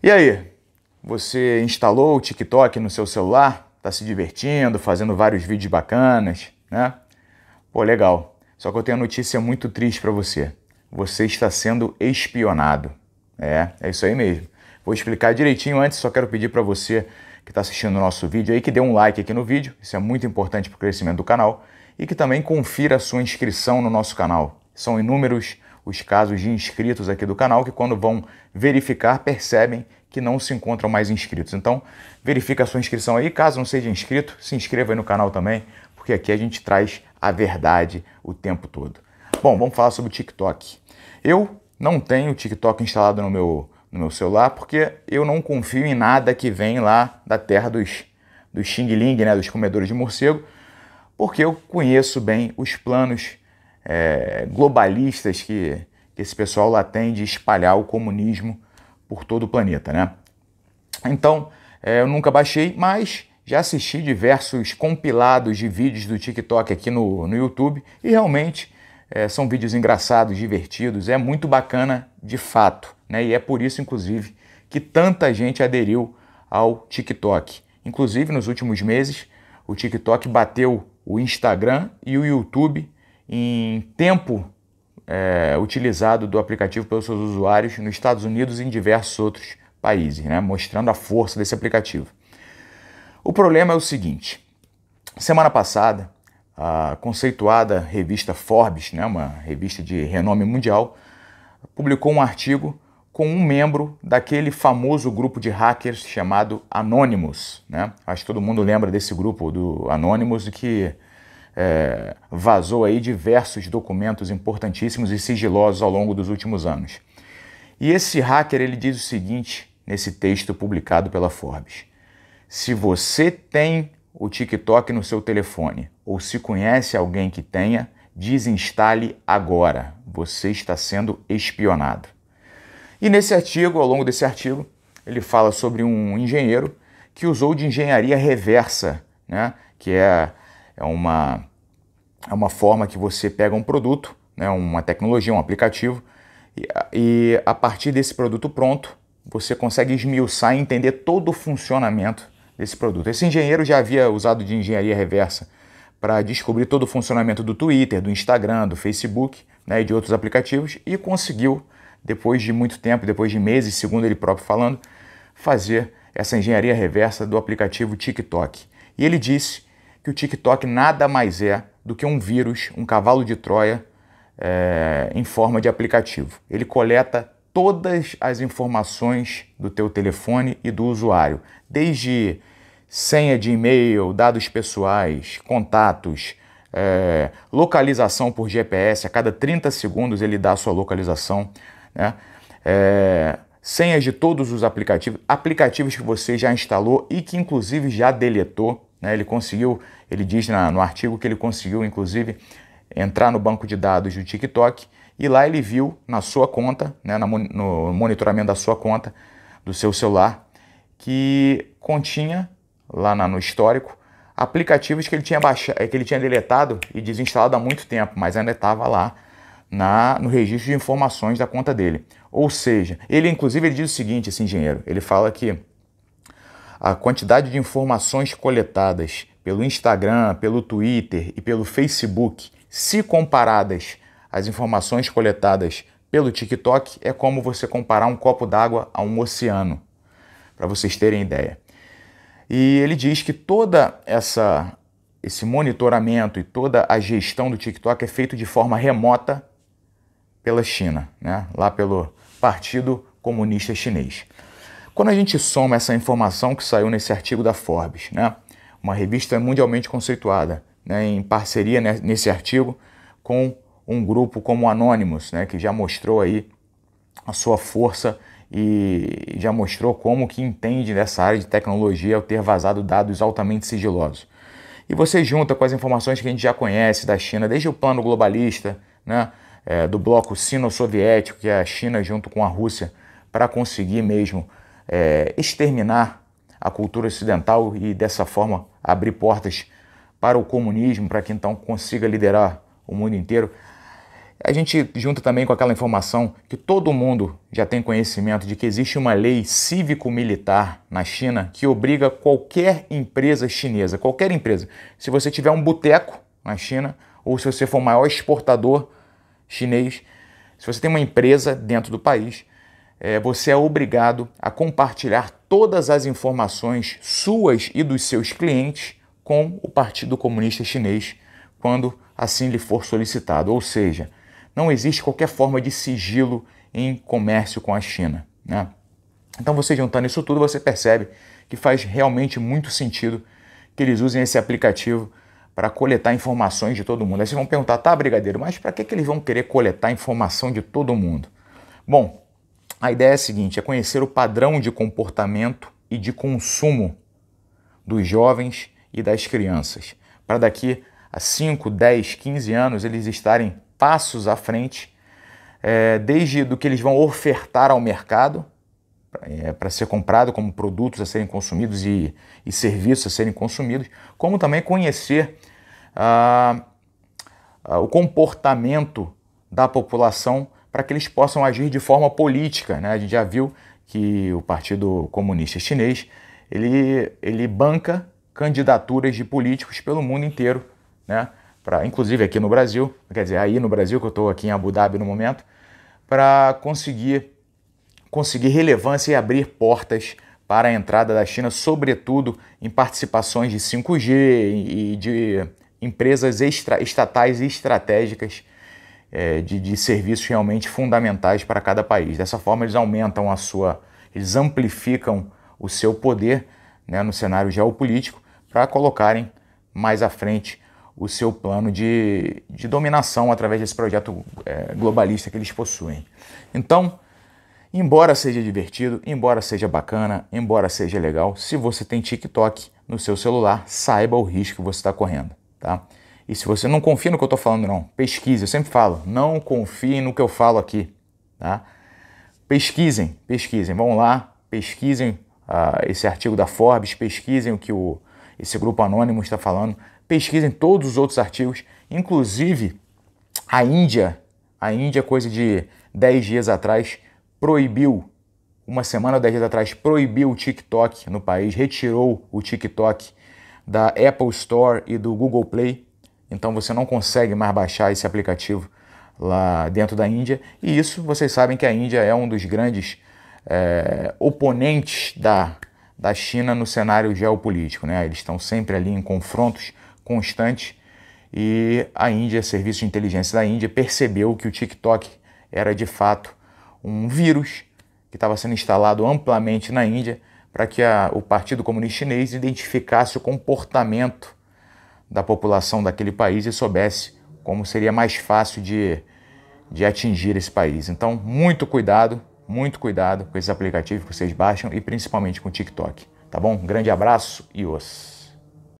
E aí? Você instalou o TikTok no seu celular? Tá se divertindo, fazendo vários vídeos bacanas, né? Pô, legal. Só que eu tenho uma notícia muito triste para você. Você está sendo espionado. É, é isso aí mesmo. Vou explicar direitinho antes, só quero pedir para você que está assistindo o nosso vídeo aí que dê um like aqui no vídeo, isso é muito importante para o crescimento do canal, e que também confira a sua inscrição no nosso canal. São inúmeros os casos de inscritos aqui do canal que quando vão verificar percebem que não se encontram mais inscritos. Então, verifica a sua inscrição aí, caso não seja inscrito, se inscreva aí no canal também, porque aqui a gente traz a verdade o tempo todo. Bom, vamos falar sobre o TikTok. Eu não tenho o TikTok instalado no meu, no meu celular porque eu não confio em nada que vem lá da terra dos, dos Xing Ling, né, dos comedores de morcego, porque eu conheço bem os planos é, globalistas que, que esse pessoal lá tem de espalhar o comunismo por todo o planeta, né? Então, é, eu nunca baixei, mas já assisti diversos compilados de vídeos do TikTok aqui no, no YouTube e realmente é, são vídeos engraçados, divertidos, é muito bacana de fato, né? E é por isso, inclusive, que tanta gente aderiu ao TikTok. Inclusive, nos últimos meses, o TikTok bateu o Instagram e o YouTube em tempo é, utilizado do aplicativo pelos seus usuários nos Estados Unidos e em diversos outros países, né? mostrando a força desse aplicativo. O problema é o seguinte: semana passada, a conceituada revista Forbes, né, uma revista de renome mundial, publicou um artigo com um membro daquele famoso grupo de hackers chamado Anonymous. Né? Acho que todo mundo lembra desse grupo do Anonymous, que é, vazou aí diversos documentos importantíssimos e sigilosos ao longo dos últimos anos. E esse hacker ele diz o seguinte nesse texto publicado pela Forbes: se você tem o TikTok no seu telefone ou se conhece alguém que tenha, desinstale agora. Você está sendo espionado. E nesse artigo, ao longo desse artigo, ele fala sobre um engenheiro que usou de engenharia reversa, né? que é é uma, é uma forma que você pega um produto, né, uma tecnologia, um aplicativo, e, e a partir desse produto pronto, você consegue esmiuçar e entender todo o funcionamento desse produto. Esse engenheiro já havia usado de engenharia reversa para descobrir todo o funcionamento do Twitter, do Instagram, do Facebook né, e de outros aplicativos e conseguiu, depois de muito tempo, depois de meses, segundo ele próprio falando, fazer essa engenharia reversa do aplicativo TikTok. E ele disse que o TikTok nada mais é do que um vírus, um cavalo de Troia é, em forma de aplicativo. Ele coleta todas as informações do teu telefone e do usuário, desde senha de e-mail, dados pessoais, contatos, é, localização por GPS, a cada 30 segundos ele dá a sua localização, né? É, senhas de todos os aplicativos, aplicativos que você já instalou e que inclusive já deletou. Né? Ele conseguiu, ele diz na, no artigo que ele conseguiu, inclusive, entrar no banco de dados do TikTok e lá ele viu na sua conta, né, no monitoramento da sua conta, do seu celular, que continha, lá na, no histórico, aplicativos que ele tinha baixado, que ele tinha deletado e desinstalado há muito tempo, mas ainda estava lá na, no registro de informações da conta dele. Ou seja, ele inclusive ele diz o seguinte, esse engenheiro, ele fala que a quantidade de informações coletadas pelo Instagram, pelo Twitter e pelo Facebook, se comparadas às informações coletadas pelo TikTok, é como você comparar um copo d'água a um oceano, para vocês terem ideia. E ele diz que toda essa esse monitoramento e toda a gestão do TikTok é feito de forma remota pela China, né? lá pelo Partido Comunista Chinês. Quando a gente soma essa informação que saiu nesse artigo da Forbes, né, uma revista mundialmente conceituada, né, em parceria nesse artigo com um grupo como o Anonymous, né, que já mostrou aí a sua força e já mostrou como que entende dessa área de tecnologia ao ter vazado dados altamente sigilosos. E você junta com as informações que a gente já conhece da China, desde o plano globalista, né, é, do bloco sino-soviético, que é a China junto com a Rússia, para conseguir mesmo é, exterminar a cultura ocidental e dessa forma abrir portas para o comunismo, para que então consiga liderar o mundo inteiro. A gente junta também com aquela informação que todo mundo já tem conhecimento de que existe uma lei cívico-militar na China que obriga qualquer empresa chinesa, qualquer empresa, se você tiver um boteco na China ou se você for o maior exportador chinês, se você tem uma empresa dentro do país, é, você é obrigado a compartilhar todas as informações suas e dos seus clientes com o Partido Comunista Chinês quando assim lhe for solicitado. Ou seja, não existe qualquer forma de sigilo em comércio com a China. Né? Então, você juntando isso tudo, você percebe que faz realmente muito sentido que eles usem esse aplicativo para coletar informações de todo mundo. Aí vocês vão perguntar, tá, brigadeiro, mas para que, que eles vão querer coletar informação de todo mundo? Bom, a ideia é a seguinte: é conhecer o padrão de comportamento e de consumo dos jovens e das crianças, para daqui a 5, 10, 15 anos eles estarem passos à frente, é, desde do que eles vão ofertar ao mercado é, para ser comprado como produtos a serem consumidos e, e serviços a serem consumidos, como também conhecer ah, ah o comportamento da população para que eles possam agir de forma política. Né? A gente já viu que o Partido Comunista Chinês ele, ele banca candidaturas de políticos pelo mundo inteiro, né? Pra, inclusive aqui no Brasil, quer dizer, aí no Brasil, que eu estou aqui em Abu Dhabi no momento, para conseguir, conseguir relevância e abrir portas para a entrada da China, sobretudo em participações de 5G e de empresas extra, estatais e estratégicas é, de, de serviços realmente fundamentais para cada país. Dessa forma, eles aumentam a sua, eles amplificam o seu poder né, no cenário geopolítico para colocarem mais à frente o seu plano de, de dominação através desse projeto é, globalista que eles possuem. Então, embora seja divertido, embora seja bacana, embora seja legal, se você tem TikTok no seu celular, saiba o risco que você está correndo, tá? E se você não confia no que eu estou falando, não, pesquise. Eu sempre falo, não confie no que eu falo aqui, tá? Pesquisem, pesquisem. Vão lá, pesquisem uh, esse artigo da Forbes, pesquisem o que o, esse grupo anônimo está falando, pesquisem todos os outros artigos, inclusive a Índia. A Índia, coisa de 10 dias atrás, proibiu, uma semana ou 10 dias atrás, proibiu o TikTok no país, retirou o TikTok da Apple Store e do Google Play então você não consegue mais baixar esse aplicativo lá dentro da Índia. E isso vocês sabem que a Índia é um dos grandes é, oponentes da, da China no cenário geopolítico. Né? Eles estão sempre ali em confrontos constantes. E a Índia, Serviço de Inteligência da Índia, percebeu que o TikTok era de fato um vírus que estava sendo instalado amplamente na Índia para que a, o Partido Comunista Chinês identificasse o comportamento da população daquele país e soubesse como seria mais fácil de, de atingir esse país. Então, muito cuidado, muito cuidado com esses aplicativos que vocês baixam e principalmente com o TikTok. Tá bom? Um grande abraço e os.